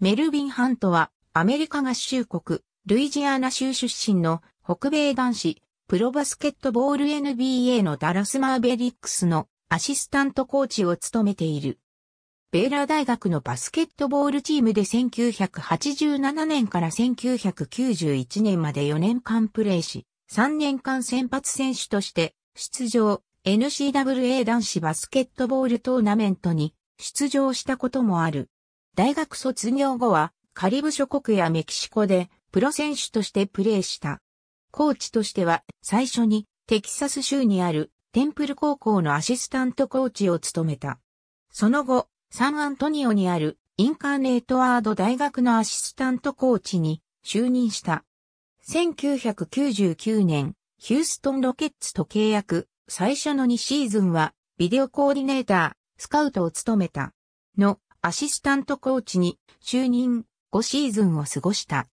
メルビン・ハントは、アメリカ合衆国、ルイジアナ州出身の北米男子、プロバスケットボール NBA のダラス・マーベリックスのアシスタントコーチを務めている。ベーラー大学のバスケットボールチームで1987年から1991年まで4年間プレーし、3年間先発選手として出場、n c w a 男子バスケットボールトーナメントに出場したこともある。大学卒業後はカリブ諸国やメキシコでプロ選手としてプレーした。コーチとしては最初にテキサス州にあるテンプル高校のアシスタントコーチを務めた。その後、サンアントニオにあるインカーネートワード大学のアシスタントコーチに就任した。1999年、ヒューストンロケッツと契約、最初の2シーズンはビデオコーディネーター、スカウトを務めた。のアシスタントコーチに就任5シーズンを過ごした。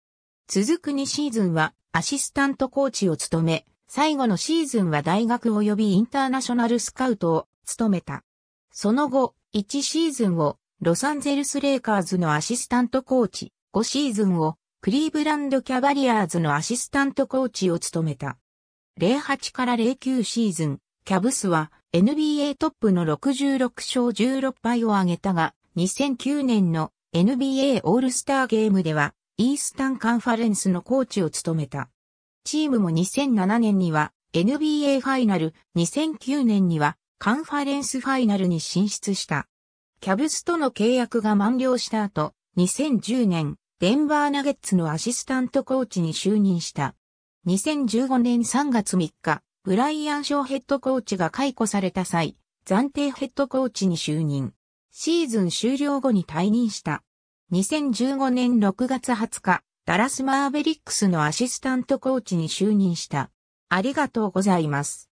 続く2シーズンはアシスタントコーチを務め、最後のシーズンは大学及びインターナショナルスカウトを務めた。その後、1シーズンをロサンゼルスレイカーズのアシスタントコーチ、5シーズンをクリーブランドキャバリアーズのアシスタントコーチを務めた。08から09シーズン、キャブスは NBA トップの66勝16敗を挙げたが、2009年の NBA オールスターゲームでは、イースタンカンファレンスのコーチを務めた。チームも2007年には NBA ファイナル、2009年にはカンファレンスファイナルに進出した。キャブスとの契約が満了した後、2010年、デンバーナゲッツのアシスタントコーチに就任した。2015年3月3日、ブライアン・ショーヘッドコーチが解雇された際、暫定ヘッドコーチに就任。シーズン終了後に退任した。2015年6月20日、ダラスマーベリックスのアシスタントコーチに就任した。ありがとうございます。